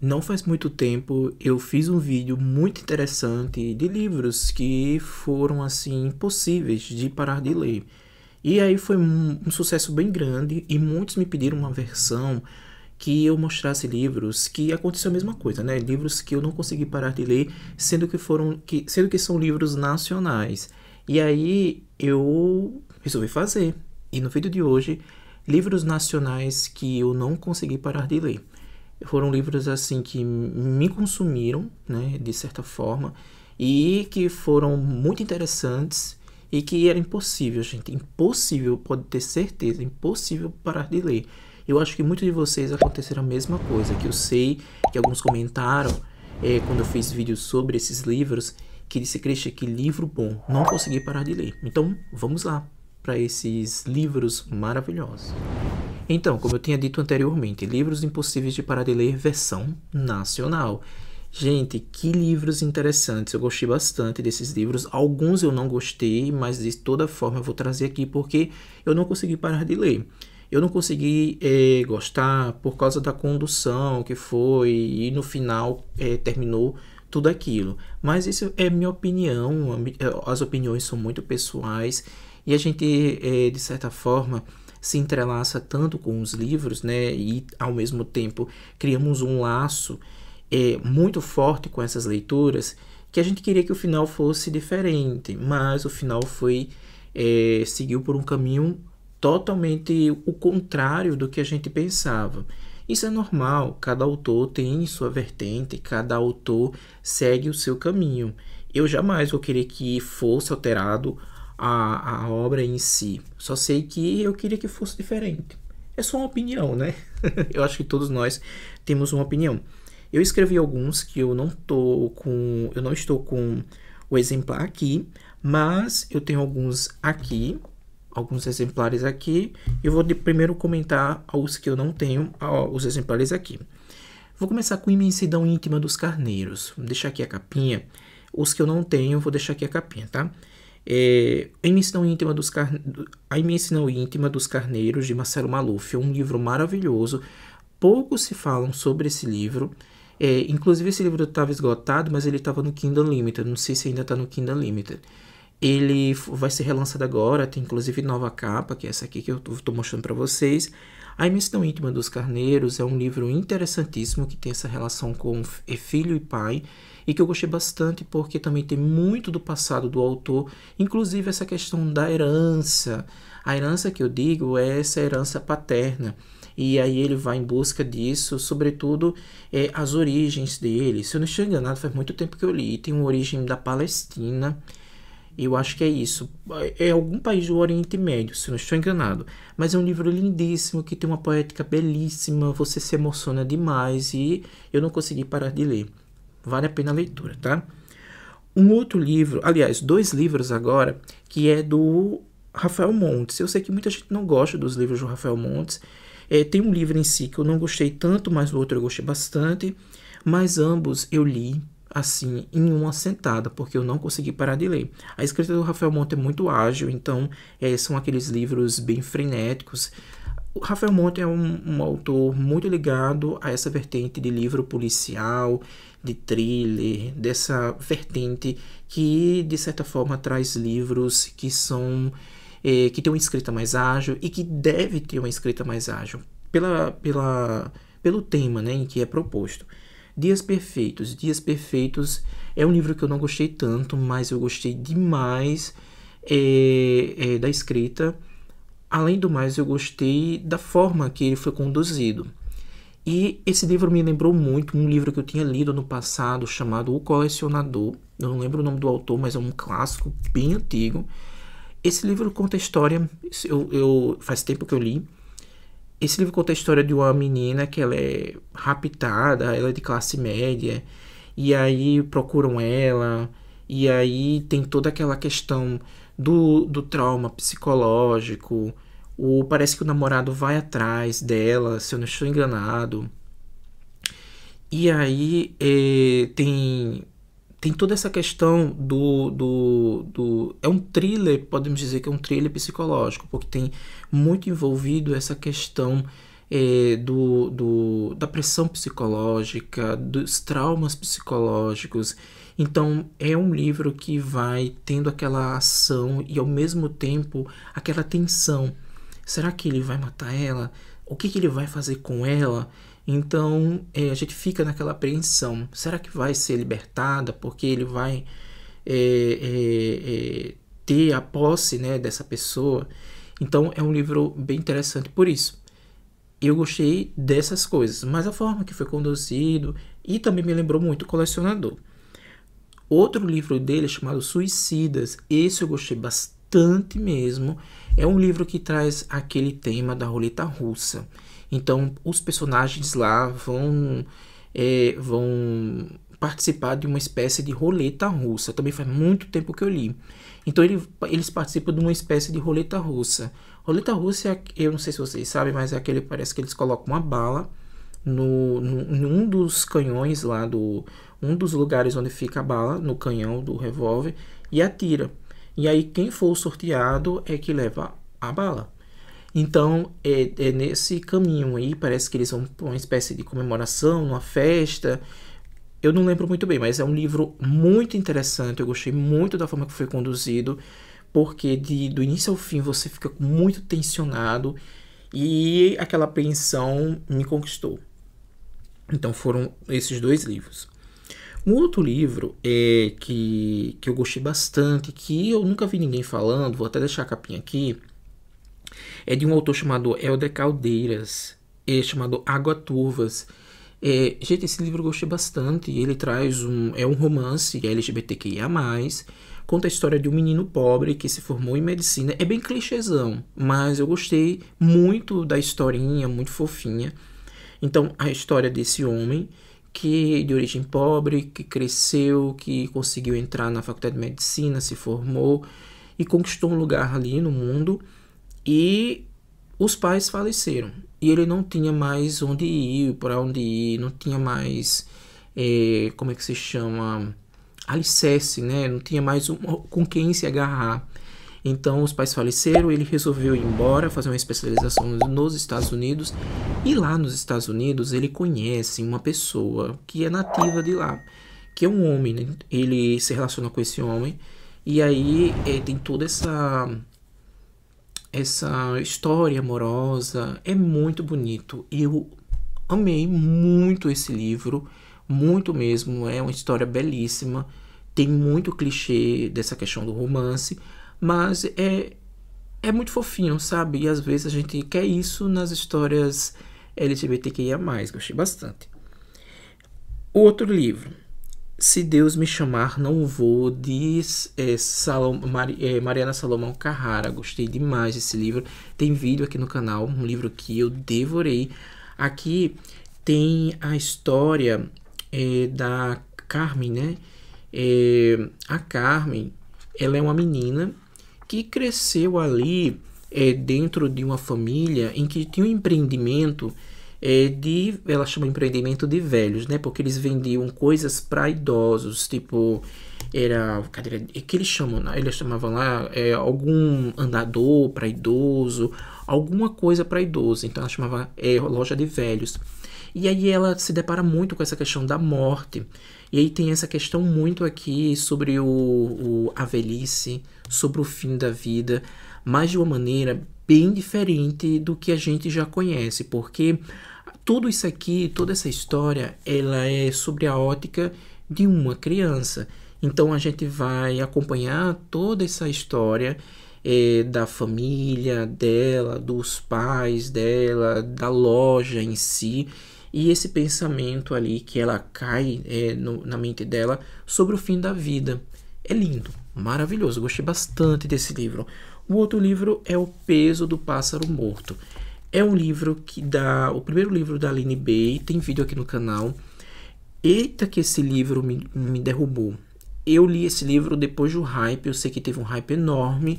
não faz muito tempo eu fiz um vídeo muito interessante de livros que foram assim impossíveis de parar de ler. E aí foi um, um, sucesso bem grande e muitos me pediram uma versão que eu mostrasse livros que aconteceu a mesma coisa, né? Livros que eu não consegui parar de ler, sendo que foram que, sendo que são livros nacionais. E aí eu resolvi fazer. E no vídeo de hoje, livros nacionais que eu não consegui parar de ler foram livros assim que me consumiram, né, de certa forma, e que foram muito interessantes e que era impossível, gente, impossível, pode ter certeza, impossível parar de ler. Eu acho que muitos de vocês aconteceram a mesma coisa, que eu sei que alguns comentaram é, quando eu fiz vídeos sobre esses livros, que disse, Cristian, que livro bom, não consegui parar de ler. Então, vamos lá para esses livros maravilhosos. Então, como eu tinha dito anteriormente, livros impossíveis de parar de ler versão nacional. Gente, que livros interessantes. Eu gostei bastante desses livros. Alguns eu não gostei, mas de toda forma eu vou trazer aqui porque eu não consegui parar de ler. Eu não consegui é, gostar por causa da condução que foi e no final é, terminou tudo aquilo. Mas isso é minha opinião. Eh, as opiniões são muito pessoais e a gente, é, de certa forma, se entrelaça tanto com os livros, né? E ao mesmo tempo criamos um laço é, muito forte com essas leituras que a gente queria que o final fosse diferente, mas o final foi é, seguiu por um caminho totalmente o contrário do que a gente pensava. Isso é normal, cada autor tem sua vertente, cada autor segue o seu caminho. Eu jamais vou querer que fosse alterado a, a obra em si. Só sei que eu queria que fosse diferente. É só uma opinião, né? eu acho que todos nós temos uma opinião. Eu escrevi alguns que eu não tô com, eu não estou com o exemplar aqui, mas eu tenho alguns aqui, alguns exemplares aqui. Eu vou de primeiro comentar os que eu não tenho, ó, os exemplares aqui. Vou começar com Imensidão Íntima dos Carneiros. Vou deixar aqui a capinha. Os que eu não tenho, vou deixar aqui a capinha, tá? É, a, imensidão íntima dos carne... a Imensidão Íntima dos Carneiros, de Marcelo Maluf. É um livro maravilhoso. Poucos se falam sobre esse livro. É, inclusive, esse livro estava esgotado, mas ele estava no Kindle Limited. Não sei se ainda está no Kindle Limited. Ele vai ser relançado agora, tem inclusive nova capa, que é essa aqui que eu estou mostrando para vocês. A Imensidão Íntima dos Carneiros é um livro interessantíssimo que tem essa relação com é filho e pai e que eu gostei bastante porque também tem muito do passado do autor, inclusive essa questão da herança. A herança que eu digo é essa herança paterna. E aí ele vai em busca disso, sobretudo é, as origens dele. Se eu não estou enganado, faz muito tempo que eu li. Tem uma origem da Palestina eu acho que é isso. É, é algum país do Oriente Médio, se não estou enganado. Mas é um livro lindíssimo, que tem uma poética belíssima, você se emociona demais e eu não consegui parar de ler. Vale a pena a leitura, tá? Um outro livro, aliás, dois livros agora, que é do Rafael Montes. Eu sei que muita gente não gosta dos livros do Rafael Montes. É, tem um livro em si que eu não gostei tanto, mas o outro eu gostei bastante. Mas ambos eu li assim em uma sentada, porque eu não consegui parar de ler. A escrita do Rafael Monte é muito ágil, então é, são aqueles livros bem frenéticos. O Rafael Monte é um, um, autor muito ligado a essa vertente de livro policial, de thriller, dessa vertente que, de certa forma, traz livros que são. É, que tem uma escrita mais ágil e que deve ter uma escrita mais ágil pela, pela, pelo tema né, em que é proposto. Dias Perfeitos. Dias Perfeitos é um livro que eu não gostei tanto, mas eu gostei demais é, é, da escrita. Além do mais, eu gostei da forma que ele foi conduzido. E esse livro me lembrou muito um livro que eu tinha lido no passado chamado O Colecionador. Eu não lembro o nome do autor, mas é um clássico bem antigo. Esse livro conta a história. Eu, eu faz tempo que eu li, esse livro conta a história de uma menina que ela é raptada, ela é de classe média, e aí procuram ela, e aí tem toda aquela questão do, do trauma psicológico, o parece que o namorado vai atrás dela, se eu não estou enganado. E aí é, tem tem toda essa questão do, do, do, É um thriller, podemos dizer que é um thriller psicológico, porque tem muito envolvido essa questão é, do, do, da pressão psicológica, dos traumas psicológicos. Então, é um livro que vai tendo aquela ação e, ao mesmo tempo, aquela tensão. Será que ele vai matar ela? O que, que ele vai fazer com ela? Então é, a gente fica naquela apreensão: será que vai ser libertada? Porque ele vai é, é, é, ter a posse né, dessa pessoa. Então é um livro bem interessante por isso. Eu gostei dessas coisas, mas a forma que foi conduzido e também me lembrou muito o colecionador. Outro livro dele é chamado Suicidas. Esse eu gostei bastante mesmo. É um livro que traz aquele tema da roleta russa. Então, os personagens lá vão, é, vão participar de uma espécie de roleta russa. Também faz muito tempo que eu li. Então, ele, eles participam de uma espécie de roleta russa. Roleta russa, é, eu não sei se vocês sabem, mas é aquele parece que eles colocam uma bala no, no, num dos canhões lá do um dos lugares onde fica a bala no canhão do revólver e atira. E aí quem for sorteado é que leva a bala. Então é, é nesse caminho aí, parece que eles são uma espécie de comemoração, uma festa. Eu não lembro muito bem, mas é um livro muito interessante. Eu gostei muito da forma que foi conduzido, porque de, do início ao fim você fica muito tensionado e aquela apreensão me conquistou. Então foram esses dois livros. Um outro livro é que, que eu gostei bastante, que eu nunca vi ninguém falando, vou até deixar a capinha aqui, é de um autor chamado Helder Caldeiras, é chamado Água Turvas. É, gente, esse livro eu gostei bastante. Ele traz um. É um romance LGBTQIA, conta a história de um menino pobre que se formou em medicina. É bem clichêzão, mas eu gostei muito da historinha, muito fofinha. Então, a história desse homem que é de origem pobre, que cresceu, que conseguiu entrar na faculdade de medicina, se formou e conquistou um lugar ali no mundo e os pais faleceram. E ele não tinha mais onde ir, para onde ir, não tinha mais. É, como é que se chama? Alicerce, né? Não tinha mais um, com quem se agarrar. Então os pais faleceram, ele resolveu ir embora, fazer uma especialização nos Estados Unidos. E lá nos Estados Unidos ele conhece uma pessoa que é nativa de lá, que é um homem. Né? Ele se relaciona com esse homem e aí é, tem toda essa essa história amorosa. É muito bonito. Eu amei muito esse livro, muito mesmo. É uma história belíssima. Tem muito clichê dessa questão do romance, mas é, é muito fofinho, sabe? E às vezes a gente quer isso nas histórias LGBTQIA. Gostei bastante. Outro livro se Deus me chamar, não vou, diz é, Salom, é, Mariana Salomão Carrara. Gostei demais desse livro. Tem vídeo aqui no canal, um livro que eu devorei. Aqui tem a história é, da Carmen, né? É, a Carmen, ela é uma menina que cresceu ali é, dentro de uma família em que tinha um empreendimento é, de, ela chama empreendimento de velhos, né? Porque eles vendiam coisas para idosos, tipo era cadeira é que eles chamam, né? eles chamavam lá é, algum andador para idoso, alguma coisa para idoso. Então ela chamava é, loja de velhos. E aí ela se depara muito com essa questão da morte. E aí tem essa questão muito aqui sobre o, o a velhice, sobre o fim da vida, mas de uma maneira bem diferente do que a gente já conhece, porque tudo isso aqui, toda essa história, ela é sobre a ótica de uma criança. Então a gente vai acompanhar toda essa história é, da família dela, dos pais dela, da loja em si e esse pensamento ali que ela cai é, no, na mente dela sobre o fim da vida. É lindo, maravilhoso, gostei bastante desse livro. O outro livro é O Peso do Pássaro Morto. É um livro que dá. O primeiro livro da Aline Bay, tem vídeo aqui no canal. Eita, que esse livro me, me derrubou. Eu li esse livro depois do hype, eu sei que teve um hype enorme.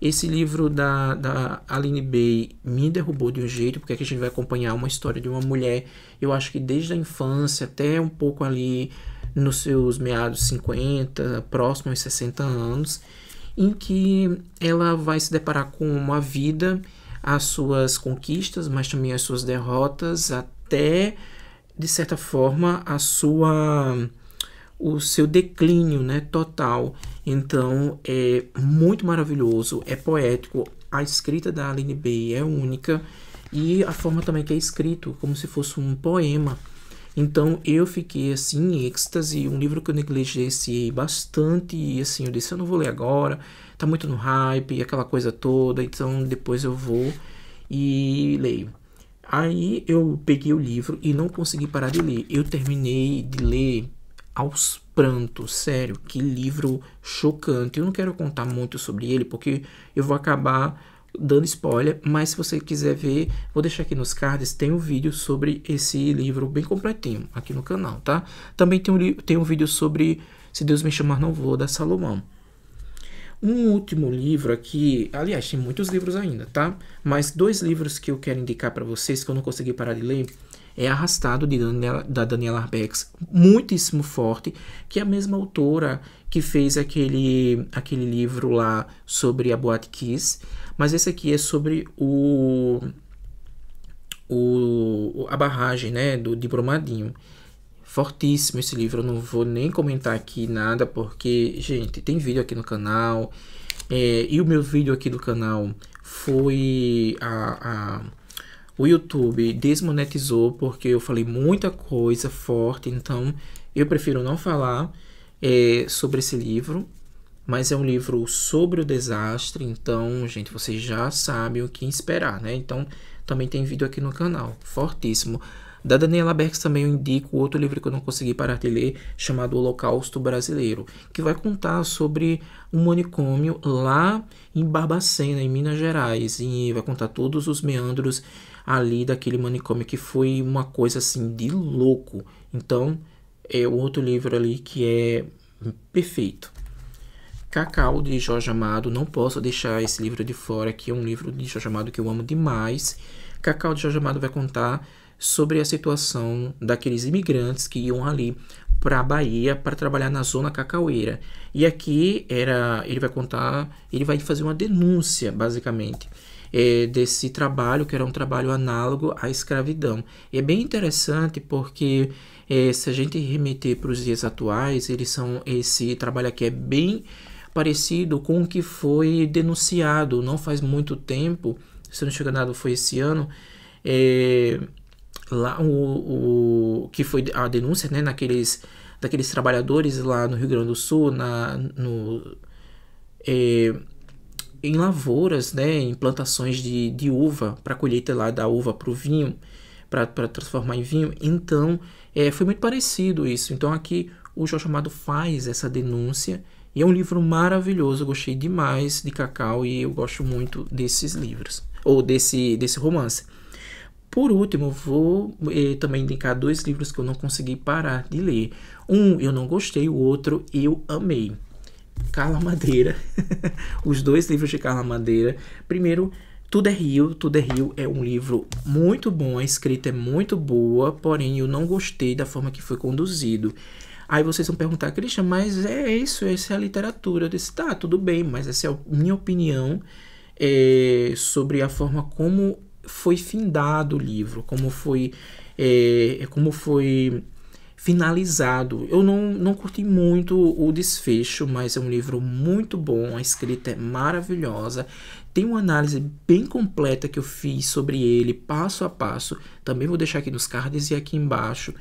Esse livro da, da Aline Bay me derrubou de um jeito, porque aqui a gente vai acompanhar uma história de uma mulher, eu acho que desde a infância até um pouco ali nos seus meados 50, próximo aos 60 anos, em que ela vai se deparar com uma vida, as suas conquistas, mas também as suas derrotas, até de certa forma a sua o seu declínio, né, total. Então é muito maravilhoso, é poético. A escrita da Aline Bey é única e a forma também que é escrito, como se fosse um poema. Então eu fiquei assim em êxtase, um livro que eu negligenciei bastante e assim eu disse eu não vou ler agora, tá muito no hype, aquela coisa toda, então depois eu vou e leio. Aí eu peguei o livro e não consegui parar de ler. Eu terminei de ler aos prantos, sério, que livro chocante. Eu não quero contar muito sobre ele porque eu vou acabar dando spoiler, mas se você quiser ver, vou deixar aqui nos cards, tem um vídeo sobre esse livro bem completinho aqui no canal, tá? Também tem um, tem um vídeo sobre Se Deus Me Chamar Não Vou, da Salomão. Um último livro aqui, aliás, tem muitos livros ainda, tá? Mas dois livros que eu quero indicar para vocês que eu não consegui parar de ler é Arrastado, de Daniela, da Daniela Arbex, muitíssimo forte, que é a mesma autora que fez aquele, aquele livro lá sobre a Boate Kiss, mas esse aqui é sobre o, o a barragem né, do, de Brumadinho. Fortíssimo esse livro, eu não vou nem comentar aqui nada, porque, gente, tem vídeo aqui no canal, é, e o meu vídeo aqui do canal foi a, a o YouTube desmonetizou porque eu falei muita coisa forte, então eu prefiro não falar é, sobre esse livro. Mas é um livro sobre o desastre, então, gente, vocês já sabem o que esperar, né? Então, também tem vídeo aqui no canal, fortíssimo. Da Daniela Berks também eu indico outro livro que eu não consegui parar de ler, chamado Holocausto Brasileiro, que vai contar sobre um manicômio lá em Barbacena, em Minas Gerais, e vai contar todos os meandros ali daquele manicômio que foi uma coisa assim de louco. Então, é outro livro ali que é perfeito. Cacau de Jorge Amado, não posso deixar esse livro de fora, que é um livro de Jorge Amado que eu amo demais. Cacau de Jorge Amado vai contar sobre a situação daqueles imigrantes que iam ali para a Bahia para trabalhar na zona cacaueira. E aqui era, ele vai contar, ele vai fazer uma denúncia, basicamente é, desse trabalho, que era um trabalho análogo à escravidão. E é bem interessante porque é, se a gente remeter para os dias atuais, eles são esse trabalho aqui é bem parecido com o que foi denunciado não faz muito tempo, se não chega nada foi esse ano, é, lá o, o que foi a denúncia, né, naqueles daqueles trabalhadores lá no Rio Grande do Sul, na no é, em lavouras, né, em plantações de, de uva, para colheita lá da uva para o vinho, para transformar em vinho. Então, é, foi muito parecido isso. Então, aqui o João Chamado faz essa denúncia. E é um livro maravilhoso, eu gostei demais de Cacau e eu gosto muito desses livros, ou desse, desse romance. Por último, vou eh, também indicar dois livros que eu não consegui parar de ler. Um eu não gostei, o outro eu amei. Carla Madeira. Os dois livros de Carla Madeira. Primeiro, Tudo é Rio. Tudo é Rio é um livro muito bom, a escrita é muito boa, porém eu não gostei da forma que foi conduzido. Aí vocês vão perguntar, Christian, mas é isso, essa é a literatura. Eu disse, tá, tudo bem, mas essa é a minha opinião é, sobre a forma como foi findado o livro, como foi, é, como foi finalizado. Eu não, não curti muito o desfecho, mas é um livro muito bom, a escrita é maravilhosa. Tem uma análise bem completa que eu fiz sobre ele, passo a passo. Também vou deixar aqui nos cards e aqui embaixo.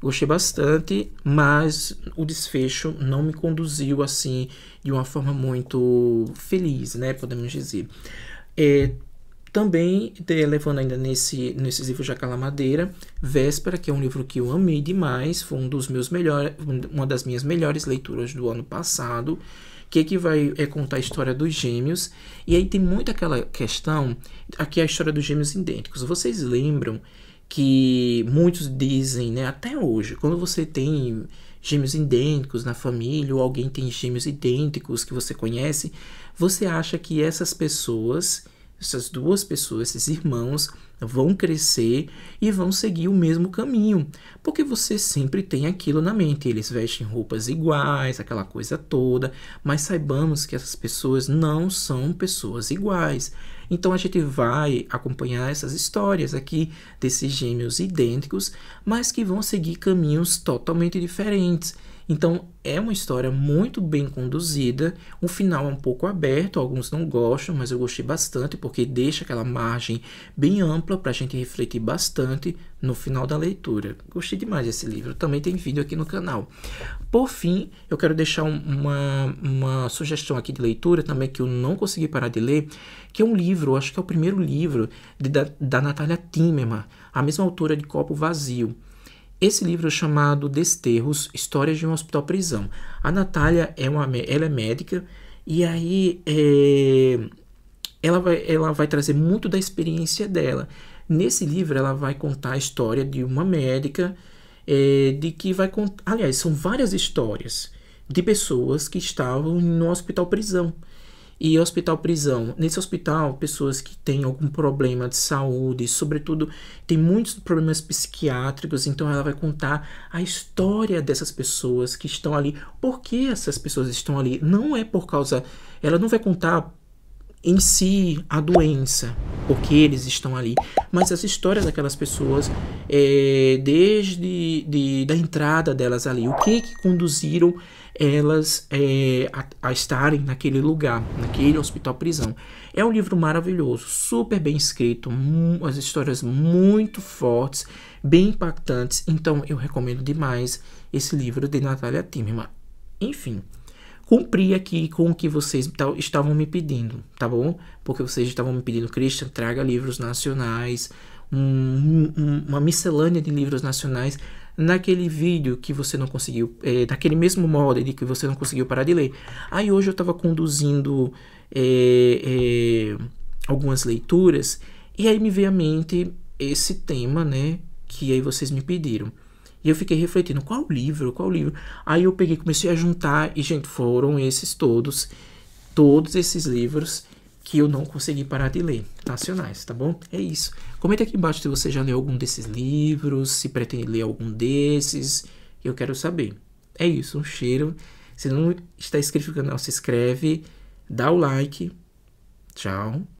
Gostei bastante, mas o desfecho não me conduziu assim de uma forma muito feliz, né? Podemos dizer. É, também, levando ainda nesse, nesses livros Jacaré Madeira, Véspera, que é um livro que eu amei demais, foi um dos meus melhores, uma das minhas melhores leituras do ano passado, que, é que vai é, contar a história dos gêmeos. E aí tem muito aquela questão, aqui é a história dos gêmeos idênticos. Vocês lembram que muitos dizem, né, até hoje, quando você tem gêmeos idênticos na família ou alguém tem gêmeos idênticos que você conhece, você acha que essas pessoas essas duas pessoas, esses irmãos, vão crescer e vão seguir o mesmo caminho, porque você sempre tem aquilo na mente. Eles vestem roupas iguais, aquela coisa toda, mas saibamos que essas pessoas não são pessoas iguais. Então a gente vai acompanhar essas histórias aqui desses gêmeos idênticos, mas que vão seguir caminhos totalmente diferentes. Então é uma história muito bem conduzida, o final é um pouco aberto, alguns não gostam, mas eu gostei bastante porque deixa aquela margem bem ampla para a gente refletir bastante no final da leitura. Gostei demais desse livro, também tem vídeo aqui no canal. Por fim, eu quero deixar uma, uma sugestão aqui de leitura também que eu não consegui parar de ler, que é um livro, acho que é o primeiro livro de, da, da Natália Timmerman, a mesma autora de Copo Vazio. Esse livro é chamado Desterros, Histórias de um Hospital-Prisão. A Natália é uma, ela é médica e aí é, ela, vai, ela vai trazer muito da experiência dela. Nesse livro ela vai contar a história de uma médica é, de que vai contar... Aliás, são várias histórias de pessoas que estavam no hospital-prisão e hospital-prisão. Nesse hospital, pessoas que têm algum problema de saúde, sobretudo tem muitos problemas psiquiátricos, então ela vai contar a história dessas pessoas que estão ali, por que essas pessoas estão ali. Não é por causa. Ela não vai contar em si a doença, porque eles estão ali, mas as histórias daquelas pessoas, é, desde de, da entrada delas ali, o que que conduziram elas é, a, a, estarem naquele lugar, naquele hospital-prisão. É um livro maravilhoso, super bem escrito, as histórias muito fortes, bem impactantes, então eu recomendo demais esse livro de Natália Timmerman. Enfim, cumpri aqui com o que vocês estavam me pedindo, tá bom? Porque vocês estavam me pedindo, Christian, traga livros nacionais, um, um, uma miscelânea de livros nacionais naquele vídeo que você não conseguiu, é, naquele mesmo modo de que você não conseguiu parar de ler. Aí hoje eu estava conduzindo é, é, algumas leituras e aí me veio à mente esse tema, né, que aí vocês me pediram. E eu fiquei refletindo, qual livro, qual livro? Aí eu peguei, comecei a juntar e, gente, foram esses todos, todos esses livros que eu não consegui parar de ler, nacionais, tá bom? É isso. Comenta aqui embaixo se você já leu algum desses livros, se pretende ler algum desses, eu quero saber. É isso, um cheiro. Se não está inscrito no canal, se inscreve, dá o like. Tchau.